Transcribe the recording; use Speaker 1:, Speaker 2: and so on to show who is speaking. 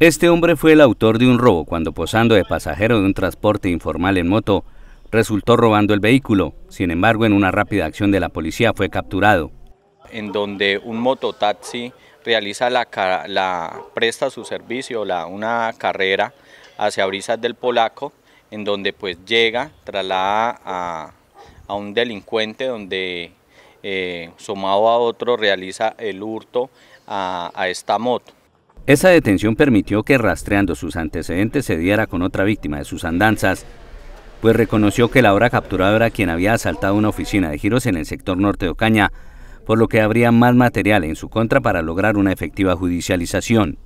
Speaker 1: Este hombre fue el autor de un robo cuando posando de pasajero de un transporte informal en moto, resultó robando el vehículo. Sin embargo, en una rápida acción de la policía fue capturado.
Speaker 2: En donde un mototaxi realiza la, presta su servicio, una carrera hacia Brisas del Polaco, en donde pues llega, traslada a, un delincuente donde eh, sumado a otro realiza el hurto a esta moto.
Speaker 1: Esa detención permitió que rastreando sus antecedentes se diera con otra víctima de sus andanzas, pues reconoció que la hora capturada era quien había asaltado una oficina de giros en el sector norte de Ocaña, por lo que habría más material en su contra para lograr una efectiva judicialización.